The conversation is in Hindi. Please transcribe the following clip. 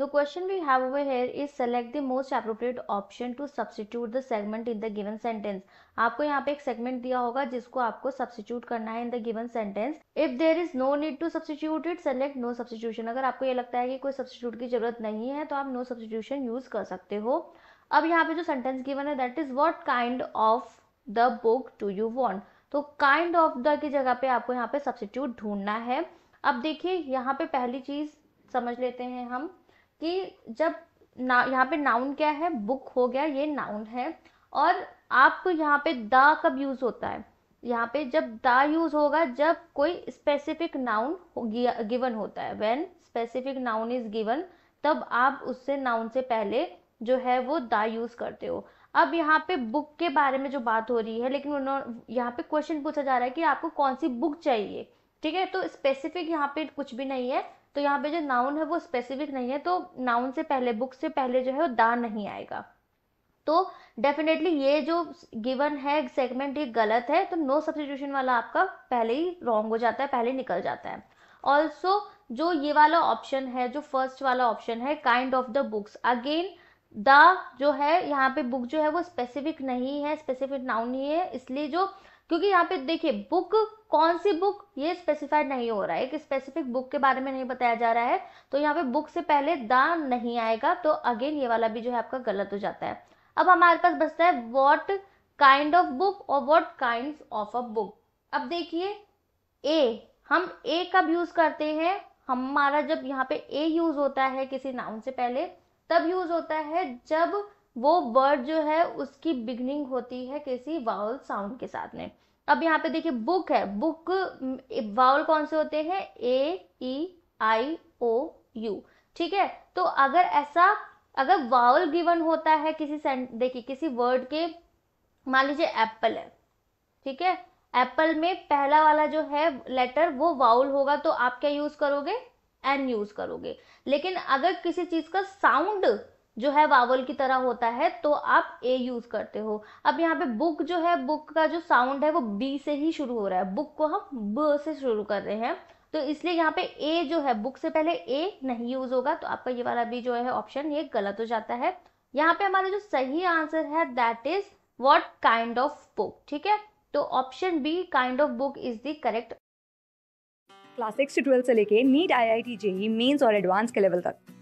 The question we have over here is select the most appropriate option to substitute the segment in the given sentence. आपको यहाँ पे एक segment दिया होगा जिसको आपको substitute करना है in the given sentence. If there is no need to substitute it, select no substitution. अगर आपको ये लगता है कि कोई substitute की जरूरत नहीं है तो आप no substitution use कर सकते हो अब यहाँ पे जो sentence given है that is what kind of the book do you want. तो kind of the की जगह पे आपको यहाँ पे substitute ढूंढना है अब देखिए यहाँ पे पहली चीज समझ लेते हैं हम कि जब ना यहाँ पे नाउन क्या है बुक हो गया ये नाउन है और आप यहाँ पे द कब यूज़ होता है यहाँ पे जब द यूज़ होगा जब कोई स्पेसिफिक नाउन गिवन होता है when specific noun is given तब आप उससे नाउन से पहले जो है वो द यूज़ करते हो अब यहाँ पे बुक के बारे में जो बात हो रही है लेकिन उन्होंने यहाँ पे क्वेश्चन पूछा जा रहा है कि आपको कौन सी बुक चाहिए ठीक है तो स्पेसिफिक यहाँ पे कुछ भी नहीं है तो यहाँ पे जो नाउन है वो स्पेसिफिक नहीं है तो नाउन से पहले बुक से पहले जो है वो दा नहीं आएगा तो डेफिनेटली ये जो गिवन है सेगमेंट ये गलत है तो नो सब्सटीट्यूशन वाला आपका पहले ही रॉन्ग हो जाता है पहले निकल जाता है ऑल्सो जो ये वाला ऑप्शन है जो फर्स्ट वाला ऑप्शन है kind of the books again the जो है यहाँ पे बुक जो है वो स्पेसिफिक नहीं है स्पेसिफिक नाउन ही है इसलिए जो क्योंकि यहाँ पे देखिए बुक कौन सी बुक ये स्पेसिफाइड नहीं हो रहा है एक स्पेसिफिक बुक के बारे में नहीं बताया जा रहा है तो यहाँ पे बुक से पहले दान नहीं आएगा तो अगेन ये वाला भी जो है आपका गलत हो जाता है अब हमारे पास बचता है वॉट काइंड ऑफ बुक और what kind of a book अब देखिए ए हम ए कब यूज करते हैं हमारा जब यहाँ पे ए यूज होता है किसी नाउन से पहले तब यूज होता है जब वो वर्ड जो है उसकी बिगनिंग होती है किसी वाउल साउंड के साथ में अब यहाँ पे देखिए बुक है बुक वाउल कौन से होते हैं ए ई आई ओ यू ठीक है तो अगर ऐसा अगर वाउल गिवन होता है किसी देखिए किसी वर्ड के मान लीजिए एप्पल है ठीक है एप्पल में पहला वाला जो है लेटर वो वाउल होगा तो आप क्या यूज करोगे एन यूज करोगे लेकिन अगर किसी चीज का साउंड जो है वावल की तरह होता है तो आप ए यूज करते हो अब यहाँ पे बुक जो है बुक का जो साउंड है वो बी से ही शुरू हो रहा है बुक को हम ब से शुरू कर रहे हैं तो इसलिए यहाँ पे ए जो है बुक से पहले ए नहीं यूज होगा तो आपका ये वाला भी जो है ऑप्शन ये गलत हो जाता है यहाँ पे हमारा जो सही आंसर है that is what kind of book ठीक है तो option B kind of book is the correct class six से ट्वेल्थ से लेके NEET I I T JEE mains और एडवांस के लेवल तक